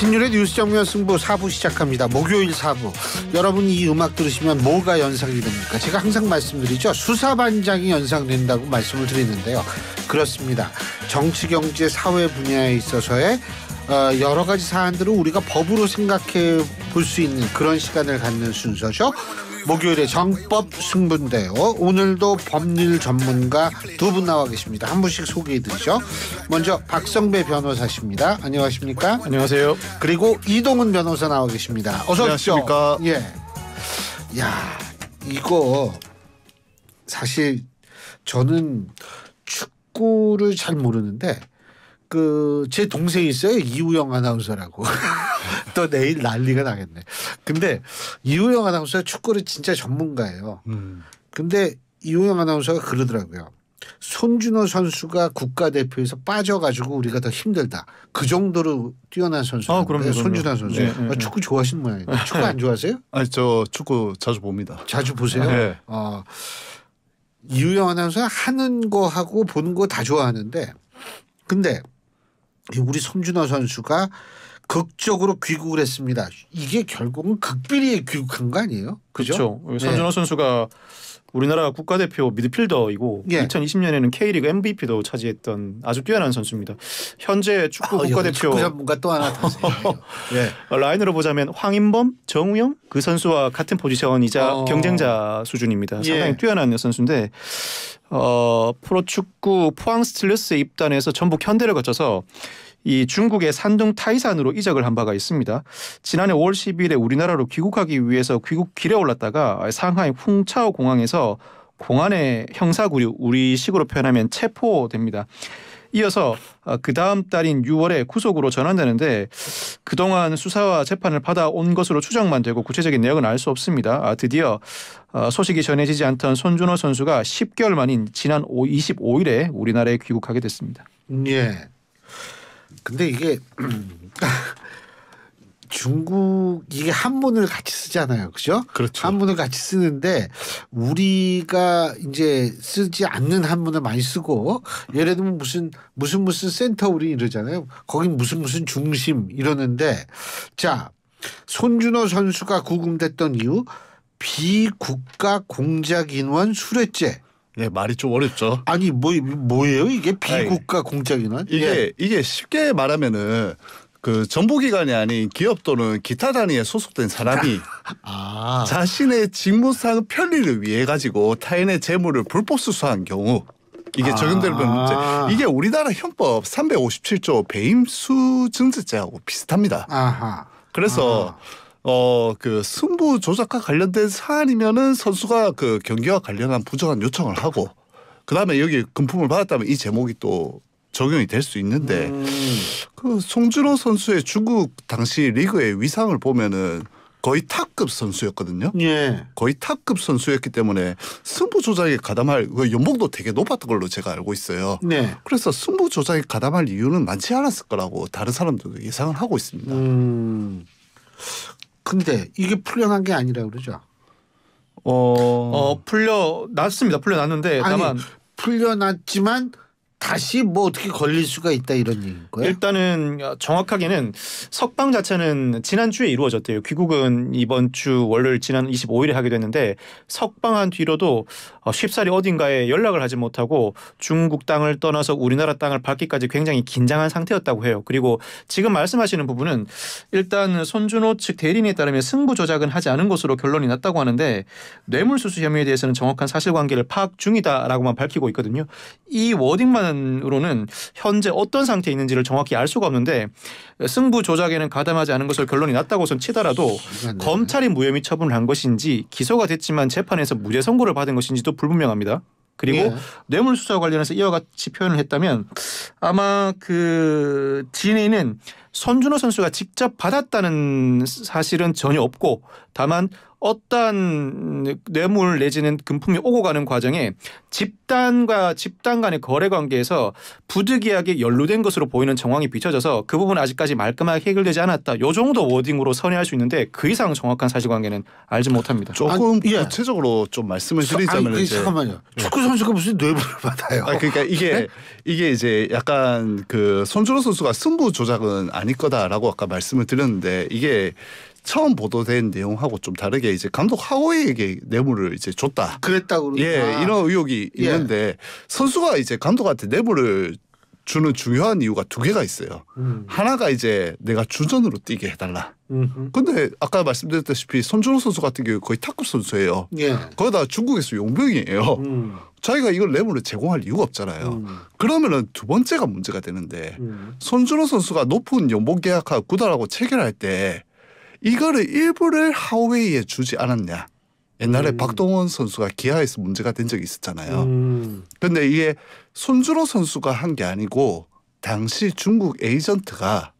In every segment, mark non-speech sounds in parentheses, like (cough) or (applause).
신율의 뉴스 정면 승부 4부 시작합니다. 목요일 4부. 여러분 이 음악 들으시면 뭐가 연상이 됩니까? 제가 항상 말씀드리죠. 수사반장이 연상된다고 말씀을 드리는데요. 그렇습니다. 정치, 경제, 사회 분야에 있어서의 어, 여러 가지 사안들을 우리가 법으로 생각해 볼 수 있는 그런 시간을 갖는 순서죠. 목요일에 정법 승부인데요. 오늘도 법률 전문가 두 분 나와 계십니다. 한 분씩 소개해드리죠. 먼저 박성배 변호사십니다. 안녕하십니까? 안녕하세요. 그리고 이동훈 변호사 나와 계십니다. 어서 오십시오. 예. 야 이거 사실 저는 축구를 잘 모르는데 그제 동생이 있어요 이우영 아나운서라고 (laughs) 또 내일 난리가 나겠네. 근데 이우영 아나운서가 축구를 진짜 전문가예요. 음. 근데 이우영 아나운서가 그러더라고요. 손준호 선수가 국가대표에서 빠져가지고 우리가 더 힘들다. 그 정도로 뛰어난 선수. 아, 그럼요. 손준호 선수. 네, 아, 네, 네, 축구 좋아하시는 모양이에요. (laughs) 축구 안 좋아하세요? 아니 저 축구 자주 봅니다. 자주 보세요. 네. 어, 이우영 아나운서 하는 거 하고 보는 거 다 좋아하는데, 근데 우리 섬준화 선수가 극적으로 귀국을 했습니다. 이게 결국은 극비리에 귀국한 거 아니에요? 그죠? 그렇죠. 그준호 네. 선수가 우리나라 국가대표 미드필더이고 예. 2020년에는 K리그 MVP도 차지했던 아주 뛰어난 선수입니다. 현재 축구 아, 국가대표 전문가 또 하나 (laughs) 예. 라인으로 보자면 황인범, 정우영 그 선수와 같은 포지션이자 어. 경쟁자 수준입니다. 예. 상당히 예. 뛰어난 선수인데 어, 프로축구 포항 스틸러스 입단에서 전북 현대를 거쳐서 이 중국의 산둥 타이산으로 이적을 한 바가 있습니다. 지난해 5월 10일에 우리나라로 귀국하기 위해서 귀국 길에 올랐다가 상하이 풍차오 공항에서 공안의 형사구류 우리식으로 표현하면 체포됩니다. 이어서 아, 그 다음 달인 6월에 구속으로 전환되는데 그동안 수사와 재판을 받아온 것으로 추정만 되고 구체적인 내용은 알 수 없습니다. 아, 드디어 아, 소식이 전해지지 않던 손준호 선수가 10개월 만인 지난 25일에 우리나라에 귀국하게 됐습니다. 예. 근데 이게 (clears throat) 중국 이게 한문을 같이 쓰잖아요. 그죠? 그렇죠. 한문을 같이 쓰는데 우리가 이제 쓰지 않는 한문을 많이 쓰고 예를 들면 무슨 무슨 무슨 센터 우리 이러잖아요. 거긴 무슨 무슨 중심 이러는데 자, 손준호 선수가 구금됐던 이유 비국가 공작 인원 수뢰죄 예, 말이 좀 어렵죠. 아니 뭐 뭐예요 이게 비국가 아니, 공작이나 이게 예. 이게 쉽게 말하면은 그 정보기관이 아닌 기업 또는 기타 단위에 소속된 사람이 (laughs) 아. 자신의 직무상 편리를 위해 가지고 타인의 재물을 불법 수수한 경우 이게 아. 적용되는 문제. 이게 우리나라 형법 357조 배임수 증세죄하고 비슷합니다. 아하. 그래서 아하. 어그 승부 조작과 관련된 사안이면은 선수가 그 경기와 관련한 부정한 요청을 하고 그 다음에 여기 금품을 받았다면 이 제목이 또 적용이 될 수 있는데 음. 그 송준호 선수의 중국 당시 리그의 위상을 보면은 거의 탑급 선수였거든요. 예. 거의 탑급 선수였기 때문에 승부 조작에 가담할 그 연봉도 되게 높았던 걸로 제가 알고 있어요. 네. 그래서 승부 조작에 가담할 이유는 많지 않았을 거라고 다른 사람들도 예상을 하고 있습니다. 음. 근데 이게 풀려난 게 아니라 그러죠. 어, 어 풀려났습니다. 풀려났는데 아니, 다만 풀려났지만 다시 뭐 어떻게 걸릴 수가 있다 이런 얘기인 거예요? 일단은 정확하게는 석방 자체는 지난주에 이루어졌대요. 귀국은 이번 주 월요일 지난 25일에 하게 됐는데 석방한 뒤로도 어, 쉽사리 어딘가에 연락을 하지 못하고 중국 땅을 떠나서 우리나라 땅을 밟기까지 굉장히 긴장한 상태였다고 해요. 그리고 지금 말씀하시는 부분은 일단 손준호 측 대리인에 따르면 승부 조작은 하지 않은 것으로 결론이 났다고 하는데 뇌물수수 혐의에 대해서는 정확한 사실관계를 파악 중이다라고만 밝히고 있거든요. 이 워딩만으로는 현재 어떤 상태에 있는지를 정확히 알 수가 없는데 승부 조작에는 가담하지 않은 것으로 결론이 났다고선 치더라도 검찰이 무혐의 처분을 한 것인지 기소가 됐지만 재판에서 무죄 선고를 받은 것인지도 불분명합니다. 그리고 예. 뇌물 수사와 관련해서 이와 같이 표현을 했다면 아마 그 진해는 손준호 선수가 직접 받았다는 사실은 전혀 없고 다만 어떠한 뇌물 내지는 금품이 오고 가는 과정에 집단과 집단 간의 거래 관계에서 부득이하게 연루된 것으로 보이는 정황이 비춰져서 그 부분은 아직까지 말끔하게 해결되지 않았다. 요 정도 워딩으로 선회할 수 있는데 그 이상 정확한 사실관계는 알지 못합니다. 조금 아니, 예. 구체적으로 좀 말씀을 드리자면 아니, 잠깐만요. 예. 축구 선수가 무슨 뇌물을 받아요? 아, 그러니까 이게 네? 이게 이제 약간 그 손준호 선수가 승부 조작은 아닐 거다라고 아까 말씀을 드렸는데 이게 처음 보도된 내용하고 좀 다르게 이제 감독 하오이에게 뇌물을 이제 줬다. 그랬다고 그러 예, 이런 의혹이 예. 있는데 선수가 이제 감독한테 뇌물을 주는 중요한 이유가 두 개가 있어요. 음. 하나가 이제 내가 주전으로 뛰게 해달라. 음흠. 근데 아까 말씀드렸다시피 손준호 선수 같은 경우 거의 탁구 선수예요. 예. 거기다 중국에서 용병이에요. 음. 자기가 이걸 레몬을 제공할 이유가 없잖아요. 음. 그러면은 두 번째가 문제가 되는데 음. 손준호 선수가 높은 연봉 계약하고 구단하고 체결할 때 이거를 일부를 하웨이에 주지 않았냐. 옛날에 음. 박동원 선수가 기아에서 문제가 된 적이 있었잖아요. 음. 근데 이게 손주로 선수가 한 게 아니고 당시 중국 에이전트가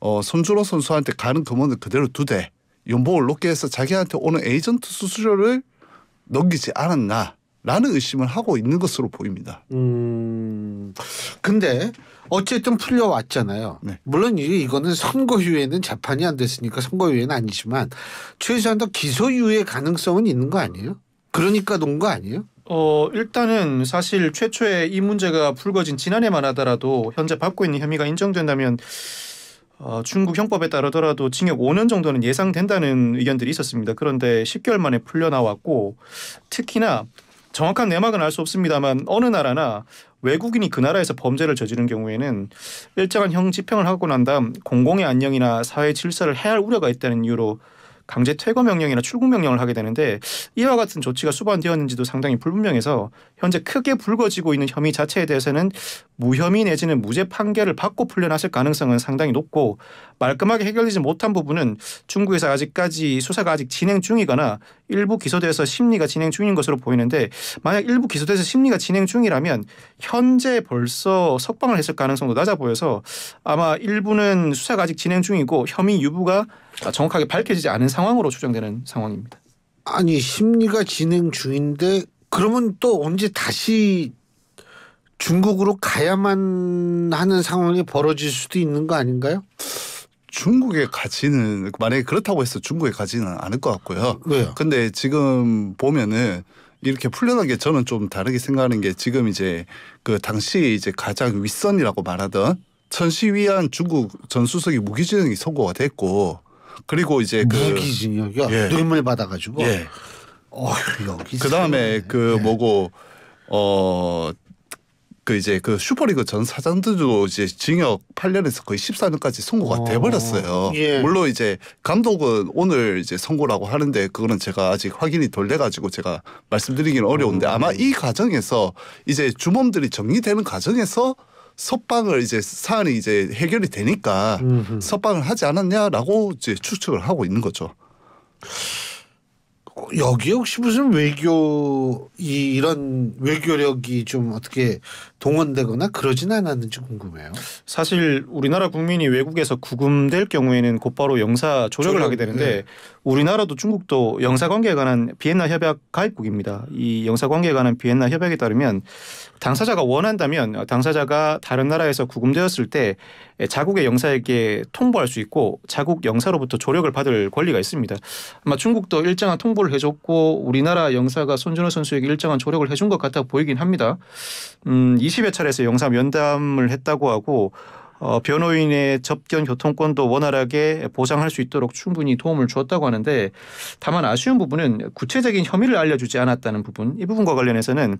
어, 손주로 선수한테 가는 금원을 그대로 두되 연봉을 높게 해서 자기한테 오는 에이전트 수수료를 넘기지 않았나라는 의심을 하고 있는 것으로 보입니다. 음. 근데 어쨌든 풀려왔잖아요. 네. 물론 이거는 선거유예는 재판이 안 됐으니까 선거유예는 아니지만 최소한 더 기소유예 가능성은 있는 거 아니에요? 그러니까 논거 아니에요? 어 일단은 사실 최초에 이 문제가 불거진 지난해만 하더라도 현재 받고 있는 혐의가 인정된다면 어, 중국 형법에 따르더라도 징역 5년 정도는 예상된다는 의견들이 있었습니다. 그런데 10개월 만에 풀려 나왔고 특히나 정확한 내막은 알 수 없습니다만 어느 나라나 외국인이 그 나라에서 범죄를 저지른 경우에는 일정한 형 집행을 하고 난 다음 공공의 안녕이나 사회 질서를 해할 야 우려가 있다는 이유로 강제 퇴거 명령이나 출국 명령을 하게 되는데 이와 같은 조치가 수반되었는지도 상당히 불분명해서 현재 크게 불거지고 있는 혐의 자체에 대해서는 무혐의 내지는 무죄 판결을 받고 풀려났을 가능성은 상당히 높고 말끔하게 해결되지 못한 부분은 중국에서 아직까지 수사가 아직 진행 중이거나 일부 기소돼서 심리가 진행 중인 것으로 보이는데 만약 일부 기소돼서 심리가 진행 중이라면 현재 벌써 석방을 했을 가능성도 낮아 보여서 아마 일부는 수사가 아직 진행 중이고 혐의 유부가 아, 정확하게 밝혀지지 않은 상황으로 추정되는 상황입니다. 아니 심리가 진행 중인데 그러면 또 언제 다시 중국으로 가야만 하는 상황이 벌어질 수도 있는 거 아닌가요? 중국에 가지는 만약에 그렇다고 해서 중국에 가지는 않을 것 같고요. 왜요? 근데 지금 보면은 이렇게 풀려난 게 저는 좀 다르게 생각하는 게 지금 이제 그 당시 이제 가장 윗선이라고 말하던 천시위안 중국 전 수석이 무기징역이 선고가 됐고 그리고 이제 그 무기지 여기가 예. 누림 받아가지고 예. 어 여기 그 다음에 그 예. 뭐고 어. 그 이제 그 슈퍼리그 전 사장들도 이제 징역 8년에서 거의 14년까지 선고가 어. 돼버렸어요. 예. 물론 이제 감독은 오늘 이제 선고라고 하는데 그거는 제가 아직 확인이 덜 돼가지고 제가 말씀드리기는 어려운데 어. 아마 이 과정에서 이제 주범들이 정리되는 과정에서 석방을 이제 사안이 이제 해결이 되니까 음흠. 석방을 하지 않았냐라고 이제 추측을 하고 있는 거죠. 여기에 혹시 무슨 외교 이 이런 외교력이 좀 어떻게 동원되거나 그러진 않았는지 궁금해요. 사실 우리나라 국민이 외국에서 구금될 경우에는 곧바로 영사 조력을 조력, 하게 되는데 네. 우리나라도 중국도 영사 관계에 관한 비엔나 협약 가입국입니다. 이 영사 관계에 관한 비엔나 협약에 따르면 당사자가 원한다면 당사자가 다른 나라에서 구금되었을 때 자국의 영사에게 통보할 수 있고 자국 영사로부터 조력을 받을 권리가 있습니다. 아마 중국도 일정한 통보를 해줬고 우리나라 영사가 손준호 선수에게 일정한 조력을 해준 것 같아 보이긴 합니다. 음, 20여 차례에서 영사 면담을 했다고 하고 어, 변호인의 접견 교통권도 원활하게 보장할 수 있도록 충분히 도움을 주었다고 하는데 다만 아쉬운 부분은 구체적인 혐의를 알려주지 않았다는 부분 이 부분과 관련해서는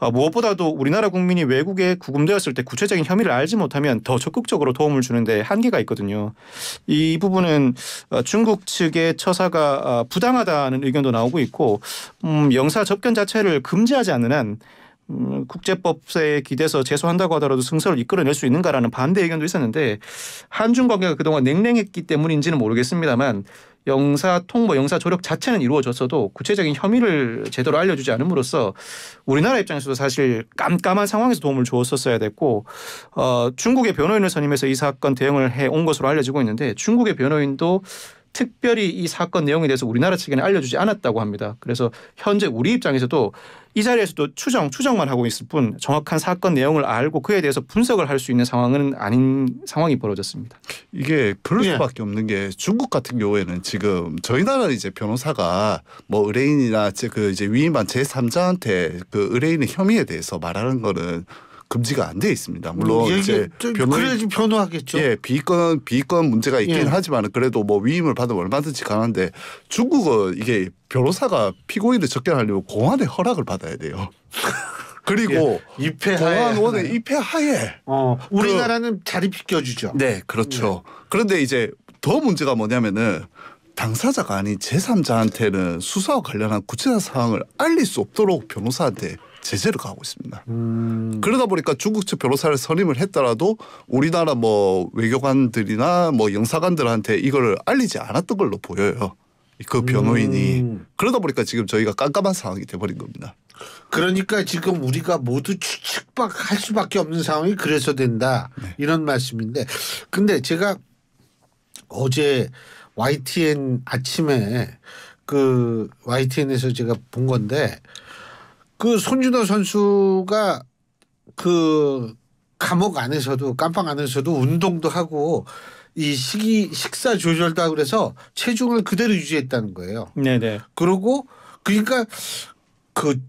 아, 무엇보다도 우리나라 국민이 외국에 구금되었을 때 구체적인 혐의를 알지 못하면 더 적극적으로 도움을 주는데 한계가 있거든요. 이 부분은 어, 중국 측의 처사가 아, 부당하다는 의견도 나오고 있고 음, 영사 접견 자체를 금지하지 않는 한 음, 국제법에 기대서 제소한다고 하더라도 승소를 이끌어낼 수 있는가라는 반대 의견도 있었는데 한중 관계가 그동안 냉랭했기 때문인지는 모르겠습니다만 영사 통보, 뭐 영사 조력 자체는 이루어졌어도 구체적인 혐의를 제대로 알려주지 않음으로써 우리나라 입장에서도 사실 깜깜한 상황에서 도움을 주었었어야 됐고 어, 중국의 변호인을 선임해서 이 사건 대응을 해 온 것으로 알려지고 있는데 중국의 변호인도 특별히 이 사건 내용에 대해서 우리나라 측에는 알려주지 않았다고 합니다. 그래서 현재 우리 입장에서도 이 자리에서도 추정, 추정만 하고 있을 뿐 정확한 사건 내용을 알고 그에 대해서 분석을 할 수 있는 상황은 아닌 상황이 벌어졌습니다. 이게 그럴 예. 수밖에 예. 없는 게 중국 같은 경우에는 지금 저희 나라 이제 변호사가 뭐 의뢰인이나 그 이제 위임한 제3자한테 그 의뢰인의 혐의에 대해서 말하는 거는 금지가 안 돼 있습니다. 물론 뭐 이제 변호지 변호하겠죠. 예, 비건 비건 문제가 있긴 예. 하지만 그래도 뭐 위임을 받으면 얼마든지 가능한데 중국은 이게 변호사가 피고인을 접견하려면 공안의 허락을 받아야 돼요. (laughs) 그리고 예. 공안원의 입회하에 어, 우리나라는 그 자리 비켜주죠. 네, 그렇죠. 네. 그런데 이제 더 문제가 뭐냐면은 당사자가 아닌 제3자한테는 수사와 관련한 구체적 사항을 알릴 수 없도록 변호사한테 제재를 가하고 있습니다. 음. 그러다 보니까 중국 측 변호사를 선임을 했더라도 우리나라 뭐 외교관들이나 뭐 영사관들한테 이걸 알리지 않았던 걸로 보여요. 그 음. 변호인이 음. 그러다 보니까 지금 저희가 깜깜한 상황이 돼버린 겁니다. 그러니까 지금 우리가 모두 추측박할 수밖에 없는 상황이 그래서 된다 네. 이런 말씀인데 근데 제가 어제 YTN 아침에 그 YTN에서 제가 본 건데 그 손준호 선수가 그 감옥 안에서도 깜빵 안에서도 운동도 하고 이 식이 식사 조절도 하고 그래서 체중을 그대로 유지했다는 거예요. 네네. 그러고 그러니까 그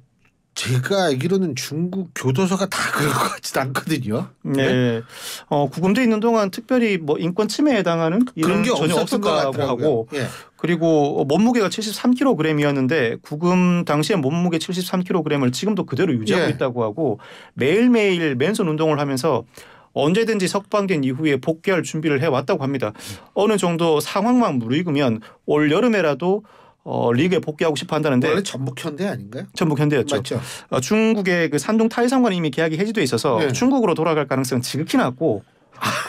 제가 알기로는 중국 교도소가 다 그럴 것 같지도 않거든요. 네. 네. 어, 구금돼 있는 동안 특별히 뭐 인권 침해에 해당하는 이런 게 전혀 없었다고 하고 예. 그리고 몸무게가 73kg이었는데 구금 당시에 몸무게 73kg을 지금도 그대로 유지하고 예. 있다고 하고 매일매일 맨손 운동을 하면서 언제든지 석방된 이후에 복귀할 준비를 해왔다고 합니다. 어느 정도 상황만 무르익으면 올 여름에라도 어, 리그에 복귀하고 싶어 한다는데 원래 전북 현대 아닌가요? 전북 현대였죠. 맞죠. 어, 중국의 그 산둥 타이상과는 이미 계약이 해지돼 있어서 네. 중국으로 돌아갈 가능성은 지극히 낮고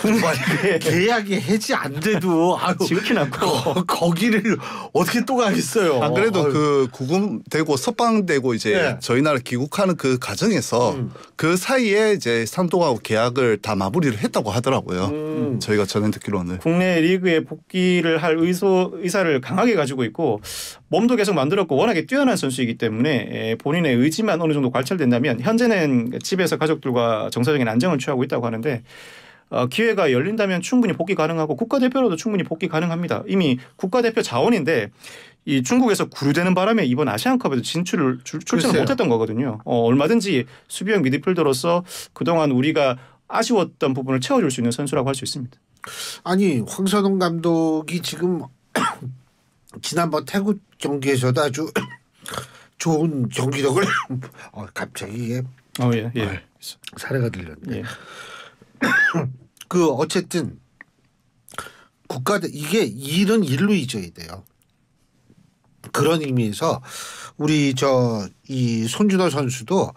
그러니까 계약이 해지 안 돼도 아유, 지극히 낮고 거, 기를 어떻게 또 가겠어요. 안 그래도 아유. 그 구금되고 석방되고 이제 네. 저희 나라 귀국하는 그 과정에서 음. 그 사이에 이제 산동하고 계약을 다 마무리를 했다고 하더라고요. 음. 저희가 전해 듣기로는 국내 리그에 복귀를 할 의소 의사를 강하게 가지고 있고 몸도 계속 만들었고 워낙에 뛰어난 선수이기 때문에 예, 본인의 의지만 어느 정도 관찰된다면 현재는 집에서 가족들과 정서적인 안정을 취하고 있다고 하는데. 어, 기회가 열린다면 충분히 복귀 가능하고 국가대표로도 충분히 복귀 가능합니다. 이미 국가대표 자원인데 이 중국에서 구류되는 바람에 이번 아시안컵에도 진출을 출, 전 못했던 거거든요. 어, 얼마든지 수비형 미드필더로서 그동안 우리가 아쉬웠던 부분을 채워줄 수 있는 선수라고 할 수 있습니다. 아니 황선홍 감독이 지금 (coughs) 지난번 태국 경기에서도 아주 (coughs) 좋은 경기력을 (coughs) 어, 갑자기 예. 어, 예, 예. 아, 사례가 들렸네. 예. 그 어쨌든 국가 이게 일은 일로 잊어야 돼요. 그런 의미에서 우리 저 이 손준호 선수도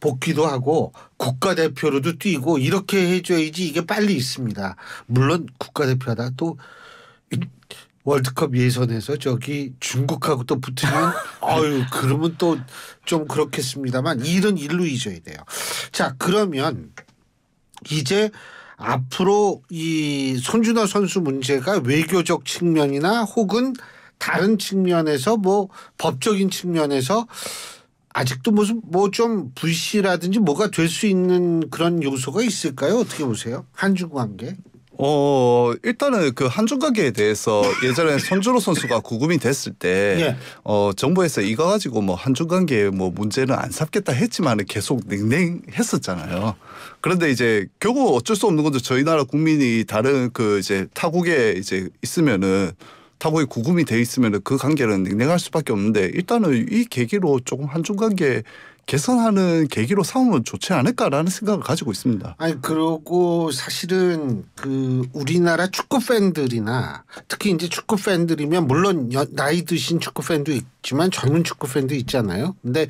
복귀도 하고 국가대표로도 뛰고 이렇게 해줘야지 이게 빨리 있습니다. 물론 국가대표다또 월드컵 예선에서 저기 중국하고 또 붙으면 (laughs) 아유 그, 그러면 또 좀 그렇겠습니다만 일은 일로 잊어야 돼요. 자 그러면 이제 앞으로 이 손준호 선수 문제가 외교적 측면이나 혹은 다른 측면에서 뭐 법적인 측면에서 아직도 무슨 뭐 좀 불씨라든지 뭐가 될 수 있는 그런 요소가 있을까요? 어떻게 보세요? 한중 관계? 어 일단은 그 한중 가계에 대해서 예전에 손주로 선수가 구금이 됐을 때 예. 어, 정부에서 이거 가지고 뭐 한중 관계에 뭐 문제는 안 삼겠다 했지만은 계속 냉랭했었잖아요. 그런데 이제 결국 어쩔 수 없는 건데 저희 나라 국민이 다른 그 이제 타국에 이제 있으면은 타국에 구금이 돼 있으면은 그 관계는 냉랭할 수밖에 없는데 일단은 이 계기로 조금 한중 관계 개선하는 계기로 삼으면 좋지 않을까라는 생각을 가지고 있습니다. 아니 그리고 사실은 그 우리나라 축구 팬들이나 특히 이제 축구 팬들이면 물론 나이 드신 축구 팬도 있지만 젊은 축구 팬도 있잖아요. 근데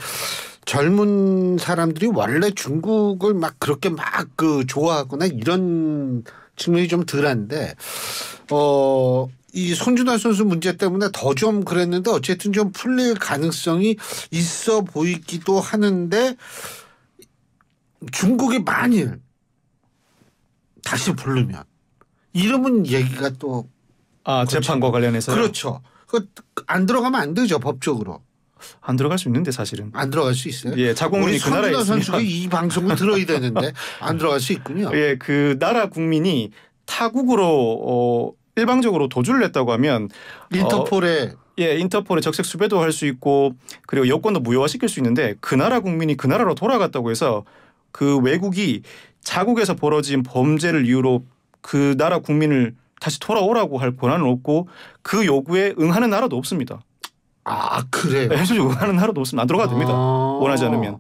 젊은 사람들이 원래 중국을 막 그렇게 막 그 좋아하거나 이런 측면이 좀 덜한데 어이 손준하 선수 문제 때문에 더 좀 그랬는데 어쨌든 좀 풀릴 가능성이 있어 보이기도 하는데 중국이 만일 다시 부르면 이름은 얘기가 또 아, 그렇죠. 재판과 관련해서 그렇죠. 그 안 들어가면 안 되죠 법적으로. 안 들어갈 수 있는데 사실은 안 들어갈 수 있어요. 예, 자국민이 그 나라에 선수가 이 방송을 들어야 되는데 안 들어갈 수 있군요. (laughs) 예, 그 나라 국민이 타국으로 어, 일방적으로 도주를 했다고 하면 어, 인터폴에 어, 예, 인터폴에 적색 수배도 할 수 있고 그리고 여권도 무효화시킬 수 있는데 그 나라 국민이 그 나라로 돌아갔다고 해서 그 외국이 자국에서 벌어진 범죄를 이유로 그 나라 국민을 다시 돌아오라고 할 권한은 없고 그 요구에 응하는 나라도 없습니다. 아 그래요? 해수지 네, 응하는 나라도 없으면 안 들어가도 됩니다. 아. 원하지 않으면.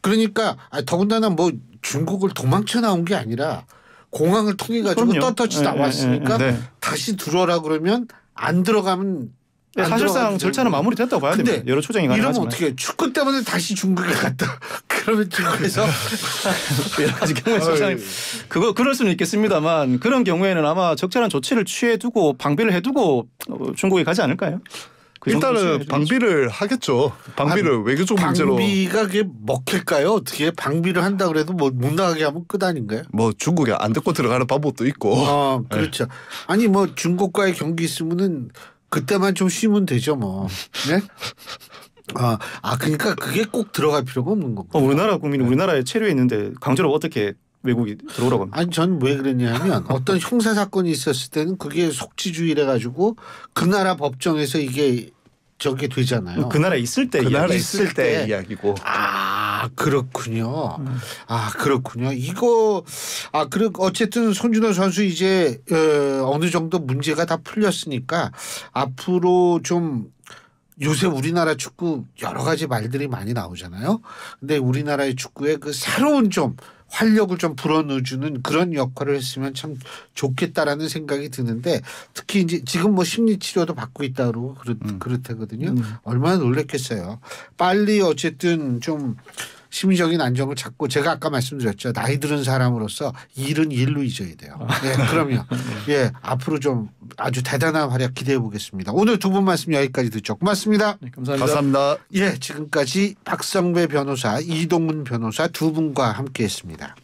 그러니까 아, 더군다나 뭐 중국을 도망쳐 나온 게 아니라 공항을 통해 가지고 떳떳이 예, 예, 나왔으니까 예, 네, 네, 네. 다시 들어라 그러면 안 들어가면 네, 안 사실상 절차는 뭐. 마무리됐다고 봐야 됩니다. 여러 초장이 가능하지만. 이러면 어떻게 축구 때문에 다시 중국에 갔다. (laughs) 그러면 중국에서 (laughs) 여러 가지 경우에 소장 그거 그럴 수는 있겠습니다만 그런 경우에는 아마 적절한 조치를 취해두고 방비를 해두고 어, 중국에 가지 않을까요? 그 일단은 방비를 하겠죠. 방비를 아 외교적 방 문제로. 방비가 그게 먹힐까요? 어떻게 방비를 한다 그래도 뭐못 나가게 하면 끝 아닌가요? 뭐 중국에 안 듣고 들어가는 방법도 있고. 아 예. 그렇죠. 네. 아니 뭐 중국과의 경기 있으면은 그때만 좀 쉬면 되죠 뭐. 네? 아, 아 그러니까 그게 꼭 들어갈 필요가 없는 거고. 어, 우리나라 국민이 네. 우리나라에 체류했는데 강제로 어떻게 외국이 들어오라고 합니다. 아니 전 왜 그랬냐면 어떤 형사 사건이 있었을 때는 그게 속지주의래 가지고 그 나라 법정에서 이게 저게 되잖아요. 그 나라 있을 때그 나라 있을, 때, 때, 이야기고. 아 그렇군요. 아 그렇군요. 이거 아 그래 어쨌든 손준호 선수 이제 어, 어느 정도 문제가 다 풀렸으니까 앞으로 좀 요새 우리나라 축구 여러 가지 말들이 많이 나오잖아요. 근데 우리나라의 축구에 그 새로운 좀 활력을 좀 불어넣어주는 그런 역할을 했으면 참 좋겠다라는 생각이 드는데 특히 이제 지금 뭐 심리 치료도 받고 있다 그러고 그렇, 음. 그렇다거든요. 음. 얼마나 놀랬겠어요. 빨리 어쨌든 좀 심리적인 안정을 찾고 제가 아까 말씀드렸죠. 나이 들은 사람으로서 일은 일로 잊어야 돼요. 아. 예, 그러면 (laughs) 네. 예, 앞으로 좀 아주 대단한 활약 기대해 보겠습니다. 오늘 두 분 말씀 여기까지 듣죠. 고맙습니다. 네, 감사합니다. 감사합니다. 예, 지금까지 박성배 변호사, 이동문 변호사 두 분과 함께 했습니다.